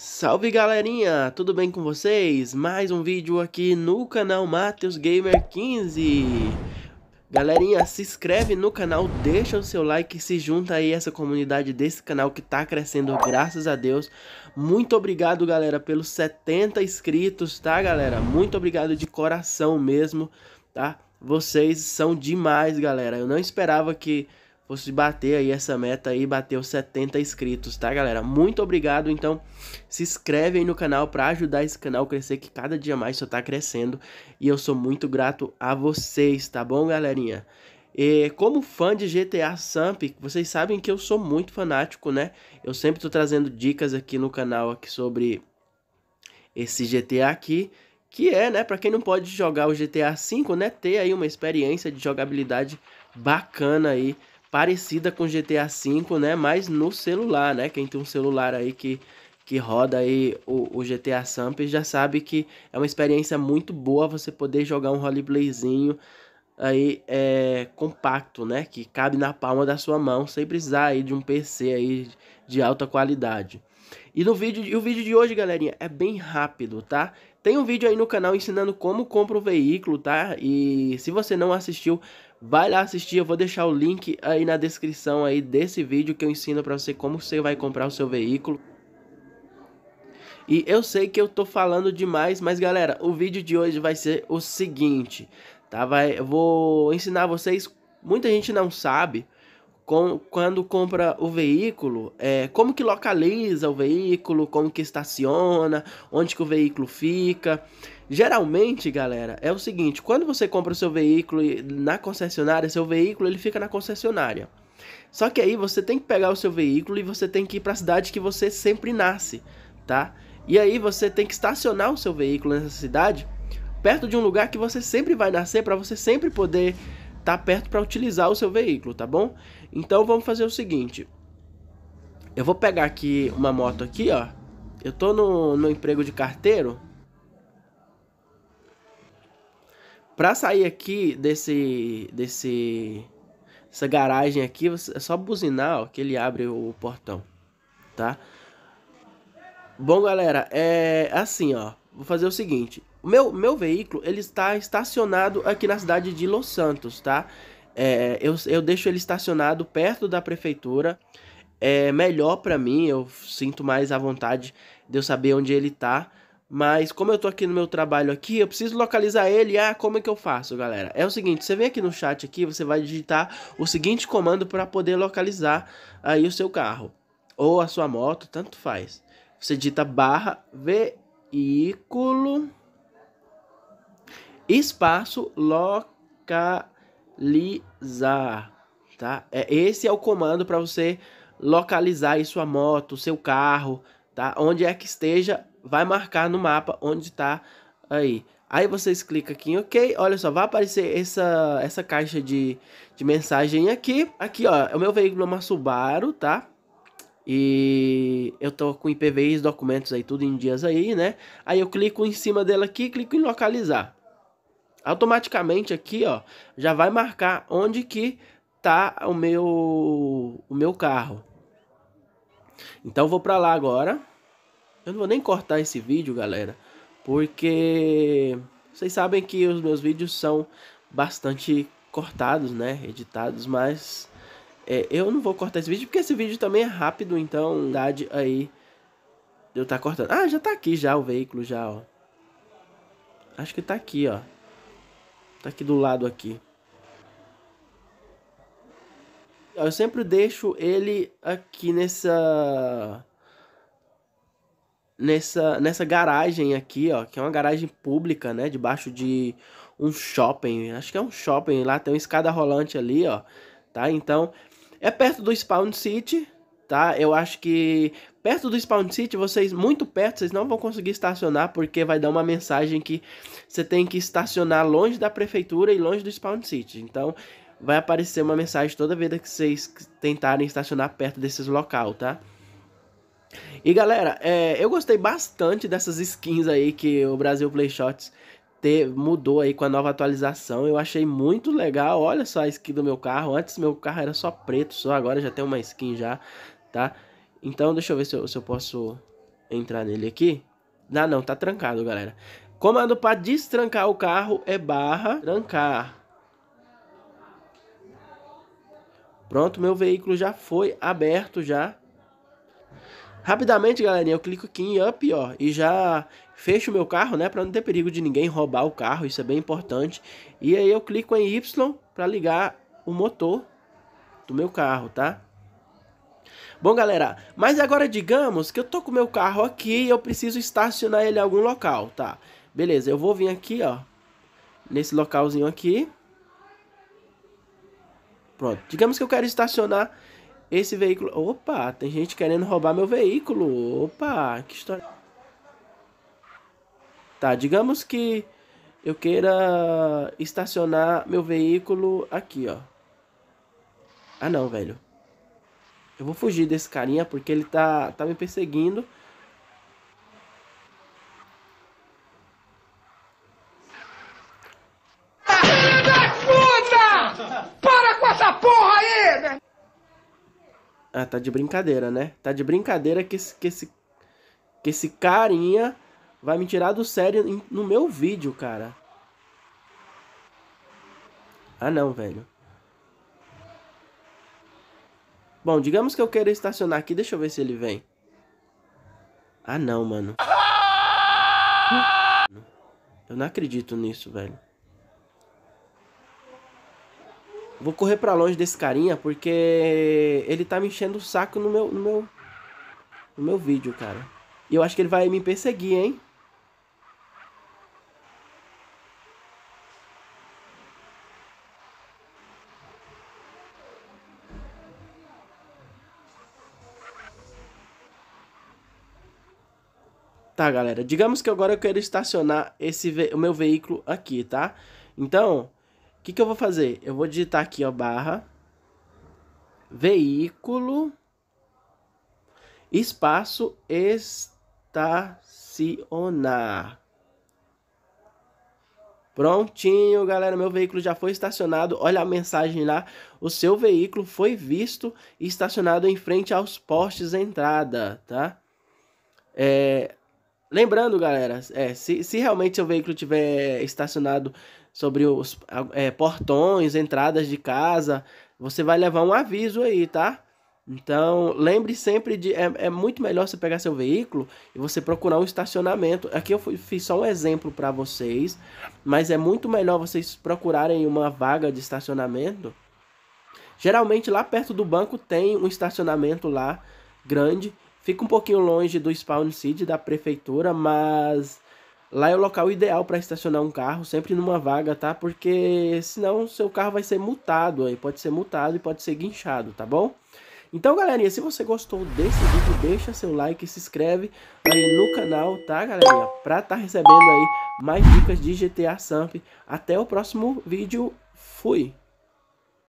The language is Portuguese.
Salve galerinha, tudo bem com vocês? Mais um vídeo aqui no canal Matheus Gamer 15 Galerinha, se inscreve no canal, deixa o seu like, se junta aí essa comunidade desse canal que tá crescendo, graças a Deus. Muito obrigado, galera, pelos 70 inscritos, tá, galera? Muito obrigado de coração mesmo, tá? Vocês são demais, galera. Eu não esperava que fosse bater aí essa meta bater os 70 inscritos, tá, galera? Muito obrigado, então se inscreve aí no canal para ajudar esse canal a crescer, que cada dia mais só tá crescendo, e eu sou muito grato a vocês, tá bom, galerinha? E como fã de GTA Samp, vocês sabem que eu sou muito fanático, né? Eu sempre tô trazendo dicas aqui no canal aqui sobre esse GTA aqui, que é, né, para quem não pode jogar o GTA V, né, ter aí uma experiência de jogabilidade bacana aí parecida com GTA V, né? Mas no celular, né? Quem tem um celular aí que, que roda aí o, o GTA Samp já sabe que é uma experiência muito boa você poder jogar um roleplayzinho aí é, compacto, né? Que cabe na palma da sua mão, sem precisar aí de um PC aí de alta qualidade. E no vídeo, e o vídeo de hoje, galerinha, é bem rápido, tá? Tem um vídeo aí no canal ensinando como compra o veículo, tá? E se você não assistiu, vai lá assistir. Eu vou deixar o link aí na descrição aí desse vídeo que eu ensino para você como você vai comprar o seu veículo. E eu sei que eu tô falando demais, mas galera, o vídeo de hoje vai ser o seguinte, tá? Vai, eu vou ensinar vocês. Muita gente não sabe com, quando compra o veículo, é, como que localiza o veículo, como que estaciona, onde que o veículo fica. Geralmente, galera, é o seguinte, quando você compra o seu veículo na concessionária, seu veículo ele fica na concessionária. Só que aí você tem que pegar o seu veículo e você tem que ir para a cidade que você sempre nasce, tá? E aí você tem que estacionar o seu veículo nessa cidade, perto de um lugar que você sempre vai nascer para você sempre poder tá perto para utilizar o seu veículo, tá bom? Então vamos fazer o seguinte. Eu vou pegar aqui uma moto aqui, ó. Eu tô no, no emprego de carteiro. Pra sair aqui desse, desse, essa garagem aqui, é só buzinar ó, que ele abre o portão, tá? Bom, galera, é assim, ó. Vou fazer o seguinte meu, meu veículo, ele está estacionado aqui na cidade de Los Santos, tá? É, eu, eu deixo ele estacionado perto da prefeitura. É melhor para mim, eu sinto mais à vontade de eu saber onde ele tá. Mas como eu tô aqui no meu trabalho aqui, eu preciso localizar ele. Ah, como é que eu faço, galera? É o seguinte, você vem aqui no chat aqui, você vai digitar o seguinte comando para poder localizar aí o seu carro ou a sua moto, tanto faz. Você digita barra veículo espaço localizar, tá? É, esse é o comando para você localizar aí sua moto, seu carro, tá? Onde é que esteja, vai marcar no mapa onde está aí. Aí vocês clicam aqui em OK, olha só, vai aparecer essa, essa caixa de, de mensagem aqui. Aqui, ó, é o meu veículo é uma Subaru, tá? E eu tô com IPVs, documentos aí, tudo em dias aí, né? Aí eu clico em cima dela aqui, clico em localizar automaticamente aqui, ó, já vai marcar onde que tá o meu o meu carro. Então vou para lá agora. Eu não vou nem cortar esse vídeo, galera, porque vocês sabem que os meus vídeos são bastante cortados, né, editados, mas é, eu não vou cortar esse vídeo porque esse vídeo também é rápido, então dade aí eu tá cortando. Ah, já tá aqui já o veículo já, ó. Acho que tá aqui, ó. Tá aqui do lado aqui. Eu sempre deixo ele aqui nessa nessa nessa garagem aqui, ó, que é uma garagem pública, né, debaixo de um shopping. Acho que é um shopping, lá tem uma escada rolante ali, ó, tá? Então, é perto do Spawn City, tá? Eu acho que perto do Spawn City, vocês, muito perto, vocês não vão conseguir estacionar, porque vai dar uma mensagem que você tem que estacionar longe da prefeitura e longe do Spawn City. Então, vai aparecer uma mensagem toda vez que vocês tentarem estacionar perto desses local, tá? E galera, é, eu gostei bastante dessas skins aí que o Brasil Playshots ter, mudou aí com a nova atualização. Eu achei muito legal. Olha só a skin do meu carro. Antes meu carro era só preto, só agora já tem uma skin já tá? Então, deixa eu ver se eu, se eu posso entrar nele aqui. Ah, não, tá trancado, galera. Comando para destrancar o carro é barra trancar. Pronto, meu veículo já foi aberto já. Rapidamente, galerinha, eu clico aqui em up, ó, e já fecho o meu carro, né, para não ter perigo de ninguém roubar o carro, isso é bem importante. E aí eu clico em Y para ligar o motor do meu carro, tá? Bom, galera, mas agora digamos que eu tô com meu carro aqui e eu preciso estacionar ele em algum local, tá? Beleza, eu vou vir aqui, ó, nesse localzinho aqui. Pronto, digamos que eu quero estacionar esse veículo. Opa, tem gente querendo roubar meu veículo. Opa, que história. Tá, digamos que eu queira estacionar meu veículo aqui, ó. Ah, não, velho. Eu vou fugir desse carinha porque ele tá, tá me perseguindo. com essa porra aí! Ah, tá de brincadeira, né? Tá de brincadeira que esse, que esse, que esse carinha vai me tirar do sério no meu vídeo, cara. Ah, não, velho. Bom, digamos que eu queira estacionar aqui, deixa eu ver se ele vem. Ah, não, mano. Eu não acredito nisso, velho. Vou correr pra longe desse carinha porque ele tá me enchendo o saco no meu, no meu, no meu vídeo, cara. E eu acho que ele vai me perseguir, hein? Tá, galera, digamos que agora eu quero estacionar esse o meu veículo aqui, tá? Então, o que, que eu vou fazer? Eu vou digitar aqui, ó, barra, veículo, espaço, estacionar. Prontinho, galera, meu veículo já foi estacionado. Olha a mensagem lá. O seu veículo foi visto e estacionado em frente aos postes de entrada, tá? É, Lembrando, galera, é, se, se realmente seu veículo tiver estacionado sobre os é, portões, entradas de casa, você vai levar um aviso aí, tá? Então, lembre sempre de. É, é, muito melhor você pegar seu veículo e você procurar um estacionamento. Aqui eu fiz só um exemplo para vocês, mas é muito melhor vocês procurarem uma vaga de estacionamento. Geralmente lá perto do banco tem um estacionamento lá grande Fica um pouquinho longe do Spawn City, da prefeitura, mas lá é o local ideal para estacionar um carro, sempre numa vaga, tá? Porque senão seu carro vai ser multado aí, pode ser multado e pode ser guinchado, tá bom? Então, galerinha, se você gostou desse vídeo, deixa seu like, se inscreve aí no canal, tá, galerinha? Pra tá recebendo aí mais dicas de GTA Samp. Até o próximo vídeo. Fui!